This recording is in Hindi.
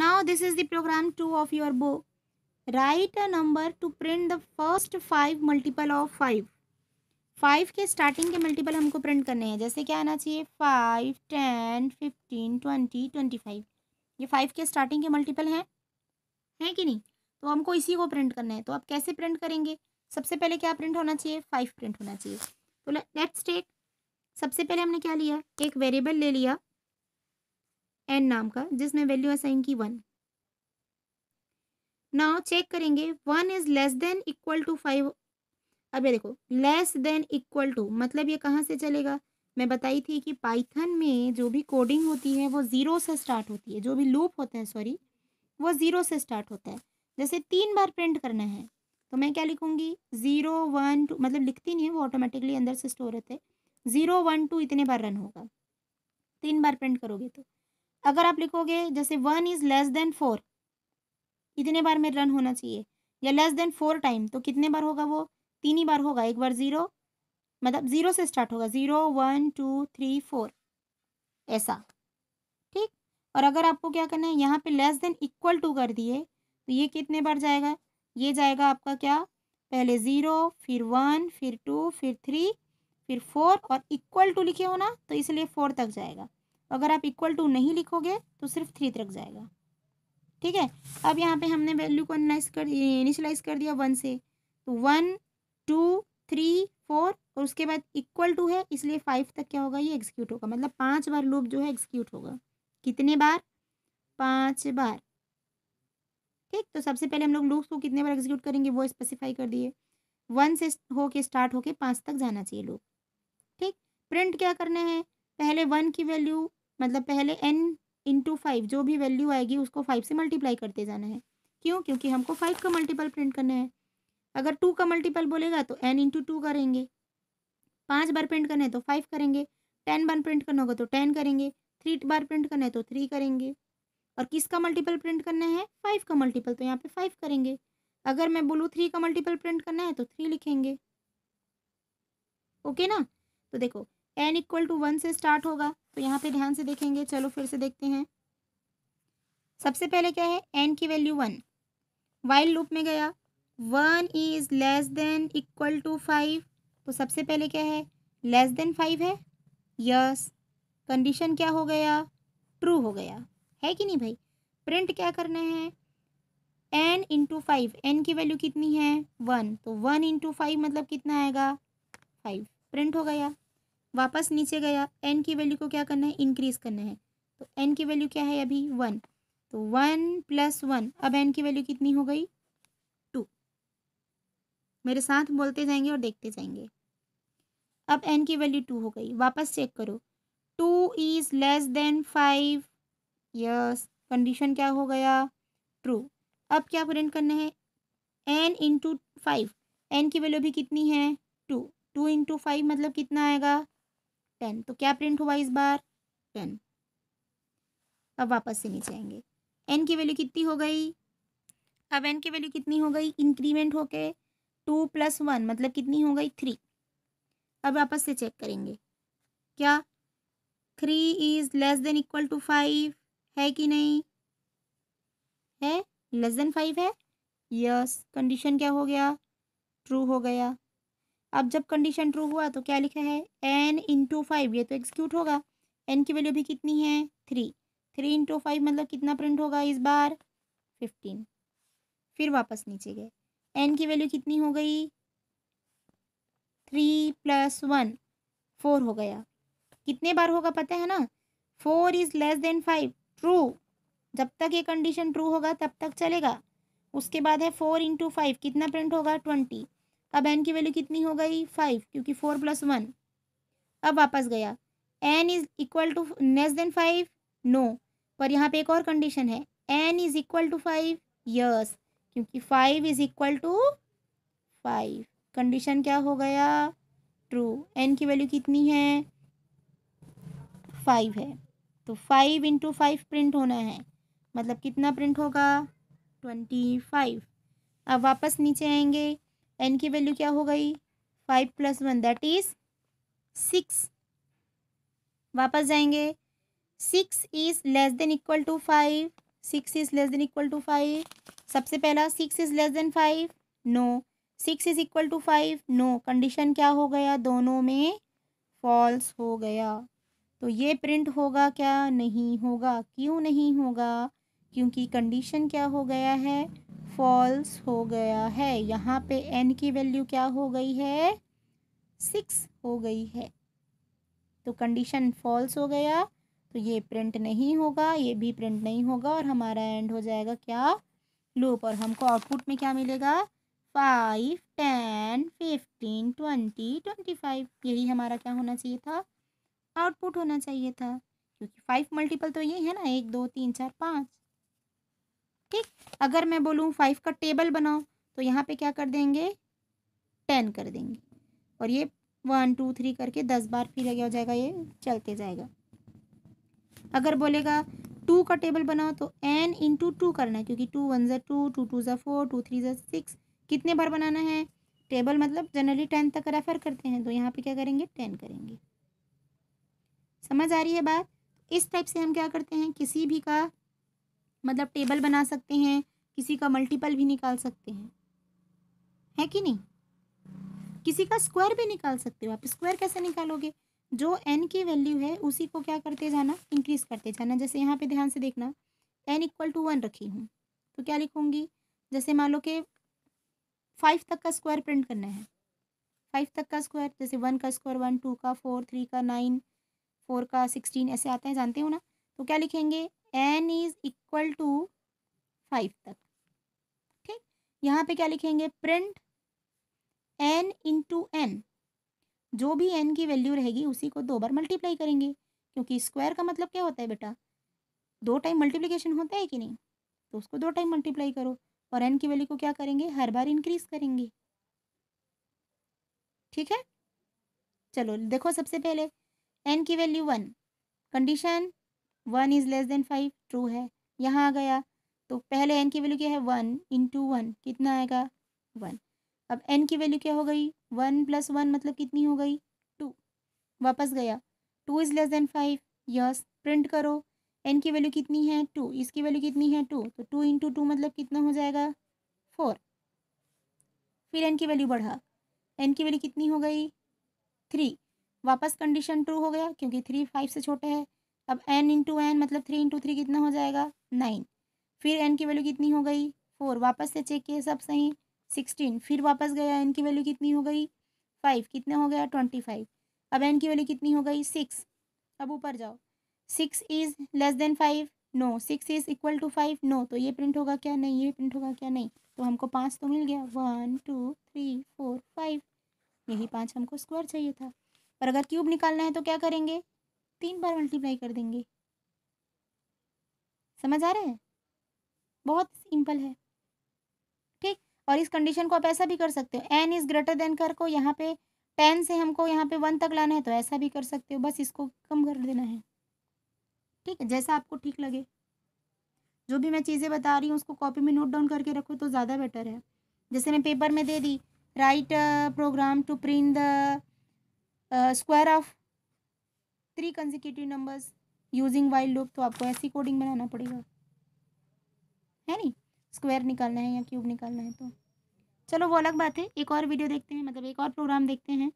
Now this is the program 2 of your book. Write a number to print the first five multiple of five. Five के स्टार्टिंग के मल्टीपल हमको प्रिंट करने हैं जैसे क्या आना चाहिए five ten fifteen twenty twenty five ये फाइव के स्टार्टिंग के मल्टीपल हैं हैं कि नहीं तो हमको इसी को प्रिंट करना है तो आप कैसे प्रिंट करेंगे सबसे पहले क्या प्रिंट होना चाहिए फाइव प्रिंट होना चाहिए तो लेट्स टेक सबसे पहले हमने क्या लिया एक वेरिएबल ले लिया एन नाम का जिसमें वैल्यू असाइन की वन नाउ चेक करेंगे one is less than equal to five अब ये देखो लेस देन इक्वल टू मतलब ये कहाँ से चलेगा मैं बताई थी कि पाइथन में जो भी कोडिंग होती है वो ज़ीरो से स्टार्ट होती है जो भी लूप होता है सॉरी वो ज़ीरो से स्टार्ट होता है जैसे तीन बार प्रिंट करना है तो मैं क्या लिखूंगी ज़ीरो वन टू मतलब लिखती नहीं है वो ऑटोमेटिकली अंदर से स्टोर होते हैं ज़ीरो वन टू इतने बार रन होगा तीन बार प्रिंट करोगे तो अगर आप लिखोगे जैसे one is less than four इतने बार में रन होना चाहिए या लेस देन फोर टाइम तो कितने बार होगा वो तीन ही बार होगा एक बार ज़ीरो मतलब ज़ीरो से स्टार्ट होगा zero one two three four ऐसा ठीक और अगर आपको क्या करना है यहाँ पे लेस देन इक्वल टू कर दिए तो ये कितने बार जाएगा ये जाएगा आपका क्या पहले ज़ीरो फिर वन फिर टू फिर थ्री फिर फोर और इक्वल टू लिखे हो ना तो इसलिए फोर तक जाएगा अगर आप इक्वल टू नहीं लिखोगे तो सिर्फ थ्री तक जाएगा ठीक है अब यहाँ पे हमने वैल्यू को अनलाइज कर इनिशलाइज कर दिया वन से तो वन टू थ्री फोर और उसके बाद इक्वल टू है इसलिए फाइव तक क्या होगा ये एग्जीक्यूट होगा मतलब पांच बार लूप जो है एग्जीक्यूट होगा कितने बार पांच बार ठीक तो सबसे पहले हम लोग लूप्स को कितने बार एग्जीक्यूट करेंगे वो स्पेसिफाई कर दिए वन से होके स्टार्ट होके पाँच तक जाना चाहिए लूप ठीक प्रिंट क्या करना है पहले वन की वैल्यू मतलब पहले एन इंटू फाइव जो भी वैल्यू आएगी उसको फाइव से मल्टीप्लाई करते जाना है क्यों क्योंकि हमको फाइव का मल्टीपल प्रिंट करना है अगर टू का मल्टीपल बोलेगा तो एन इंटू टू करेंगे पाँच बार प्रिंट करना है तो फाइव करेंगे टेन बार प्रिंट करना होगा तो टेन करेंगे थ्री बार प्रिंट करना है तो थ्री करेंगे और किसका मल्टीपल प्रिंट करना है फाइव का मल्टीपल तो यहाँ पे फाइव करेंगे अगर मैं बोलूँ थ्री का मल्टीपल प्रिंट करना है तो थ्री लिखेंगे ओके ना तो देखो एन इक्वल टू वन से स्टार्ट होगा तो यहाँ पे ध्यान से देखेंगे चलो फिर से देखते हैं सबसे पहले क्या है एन की वैल्यू वन वाइल्ड लूप में गया one is less than equal to five तो सबसे पहले क्या है लेस देन फाइव है यस कंडीशन क्या हो गया ट्रू हो गया है कि नहीं भाई प्रिंट क्या करना है एन इंटू फाइव एन की वैल्यू कितनी है वन तो वन इंटू फाइव मतलब कितना आएगा फाइव प्रिंट हो गया वापस नीचे गया एन की वैल्यू को क्या करना है इंक्रीज करना है तो एन की वैल्यू क्या है अभी वन तो वन प्लस वन अब एन की वैल्यू कितनी हो गई टू मेरे साथ बोलते जाएंगे और देखते जाएंगे अब एन की वैल्यू टू हो गई वापस चेक करो two is less than five yes condition क्या हो गया ट्रू अब क्या प्रिंट करना है एन इंटू फाइव एन की वैल्यू भी कितनी है टू टू इंटू फाइव मतलब कितना आएगा टेन तो क्या प्रिंट हुआ इस बार टेन अब वापस से नीचे आएंगे एन की वैल्यू कितनी हो गई अब एन की वैल्यू कितनी हो गई इंक्रीमेंट होके टू प्लस वन मतलब कितनी हो गई थ्री अब वापस से चेक करेंगे क्या three is less than equal to five है कि नहीं है लेस देन फाइव है यस कंडीशन क्या हो गया ट्रू हो गया अब जब कंडीशन ट्रू हुआ तो क्या लिखा है एन इंटू फाइव ये तो एक्सक्यूट होगा एन की वैल्यू भी कितनी है थ्री थ्री इंटू फाइव मतलब कितना प्रिंट होगा इस बार फिफ्टीन फिर वापस नीचे गए एन की वैल्यू कितनी हो गई थ्री प्लस वन फोर हो गया कितने बार होगा पता है ना four is less than five true जब तक ये कंडीशन ट्रू होगा तब तक चलेगा उसके बाद है फोर इंटू फाइव कितना प्रिंट होगा ट्वेंटी अब एन की वैल्यू कितनी हो गई फाइव क्योंकि फोर प्लस वन अब वापस गया N is equal to less than five no पर यहाँ पे एक और कंडीशन है N is equal to five yes क्योंकि five is equal to five condition क्या हो गया ट्रू एन की वैल्यू कितनी है फाइव है तो फाइव इंटू फाइव प्रिंट होना है मतलब कितना प्रिंट होगा ट्वेंटी फाइव अब वापस नीचे आएंगे एन की वैल्यू क्या हो गई five plus one that is six वापस जाएंगे six is less than equal to five six is less than equal to five सबसे पहला six is less than five no six is equal to five no condition क्या हो गया दोनों में फॉल्स हो गया तो ये प्रिंट होगा क्या नहीं होगा क्यों नहीं होगा क्योंकि कंडीशन क्या हो गया है फॉल्स हो गया है यहाँ पे एन की वैल्यू क्या हो गई है सिक्स हो गई है तो कंडीशन फॉल्स हो गया तो ये प्रिंट नहीं होगा ये भी प्रिंट नहीं होगा और हमारा एंड हो जाएगा क्या लूप और हमको आउटपुट में क्या मिलेगा five ten fifteen twenty twenty five यही हमारा क्या होना चाहिए था आउटपुट होना चाहिए था क्योंकि फाइव मल्टीपल तो ये है ना एक दो तीन चार पाँच ठीक अगर मैं बोलूँ फाइव का टेबल बनाओ तो यहाँ पे क्या कर देंगे टेन कर देंगे और ये वन टू थ्री करके दस बार फिर आगे हो जाएगा ये चलते जाएगा अगर बोलेगा टू का टेबल बनाओ तो एन इंटू टू करना है क्योंकि टू वन ज़ा टू टू टू ज़ा फोर टू थ्री ज़ा सिक्स कितने बार बनाना है टेबल मतलब जनरली टेन तक रेफर करते हैं तो यहाँ पे क्या करेंगे टेन करेंगे समझ आ रही है बात इस टाइप से हम क्या करते हैं किसी भी का मतलब टेबल बना सकते हैं किसी का मल्टीपल भी निकाल सकते हैं है कि नहीं किसी का स्क्वायर भी निकाल सकते हो आप स्क्वायर कैसे निकालोगे जो एन की वैल्यू है उसी को क्या करते जाना इंक्रीज करते जाना जैसे यहाँ पे ध्यान से देखना एन इक्वल टू वन रखी हूँ तो क्या लिखूँगी जैसे मान लो कि फाइव तक का स्क्वायर प्रिंट करना है फाइव तक का स्क्वायर जैसे वन का स्क्वायर वन टू का फोर थ्री का नाइन फोर का सिक्सटीन ऐसे आते हैं जानते हो ना तो क्या लिखेंगे N is equal to five तक ठीक यहाँ पे क्या लिखेंगे प्रिंट एन इंटू एन जो भी एन की वैल्यू रहेगी उसी को दो बार मल्टीप्लाई करेंगे क्योंकि स्क्वायर का मतलब क्या होता है बेटा दो टाइम मल्टीप्लिकेशन होता है कि नहीं तो उसको दो टाइम मल्टीप्लाई करो और एन की वैल्यू को क्या करेंगे हर बार इंक्रीज करेंगे ठीक है चलो देखो सबसे पहले एन की value one condition one is less than five true है यहाँ आ गया तो पहले एन की वैल्यू क्या है वन इंटू वन कितना आएगा वन अब एन की वैल्यू क्या हो गई वन प्लस वन मतलब कितनी हो गई टू वापस गया two is less than five yes print करो एन की वैल्यू कितनी है टू इसकी वैल्यू कितनी है टू तो टू इंटू टू मतलब कितना हो जाएगा फोर फिर एन की वैल्यू बढ़ा एन की वैल्यू कितनी हो गई थ्री वापस कंडीशन ट्रू हो गया क्योंकि थ्री फाइव से छोटा है अब एन इंटू एन मतलब थ्री इंटू थ्री कितना हो जाएगा नाइन फिर एन की वैल्यू कितनी हो गई फोर वापस से चेक किए सब सही सिक्सटीन फिर वापस गया एन की वैल्यू कितनी हो गई फाइव कितना हो गया ट्वेंटी फाइव अब एन की वैल्यू कितनी हो गई सिक्स अब ऊपर जाओ six is less than five no six is equal to five no तो ये प्रिंट होगा क्या नहीं ये प्रिंट होगा क्या नहीं तो हमको पाँच तो मिल गया one two three four five यही पाँच हमको स्क्वायर चाहिए था पर अगर क्यूब निकालना है तो क्या करेंगे तीन बार मल्टीप्लाई कर देंगे समझ आ रहा है बहुत सिंपल है ठीक और इस कंडीशन को आप ऐसा भी कर सकते हो एन इज़ ग्रेटर देन कर को यहाँ पे टेन से हमको यहाँ पे वन तक लाना है तो ऐसा भी कर सकते हो बस इसको कम कर देना है ठीक है जैसा आपको ठीक लगे जो भी मैं चीज़ें बता रही हूँ उसको कॉपी में नोट डाउन करके रखो तो ज़्यादा बेटर है जैसे मैं पेपर में दे दी write program to print the square of three consecutive numbers using while loop तो आपको ऐसी कोडिंग बनाना पड़ेगा है नहीं स्क्वायर निकालना है या क्यूब निकालना है तो चलो वो अलग बात है एक और वीडियो देखते हैं मतलब एक और प्रोग्राम देखते हैं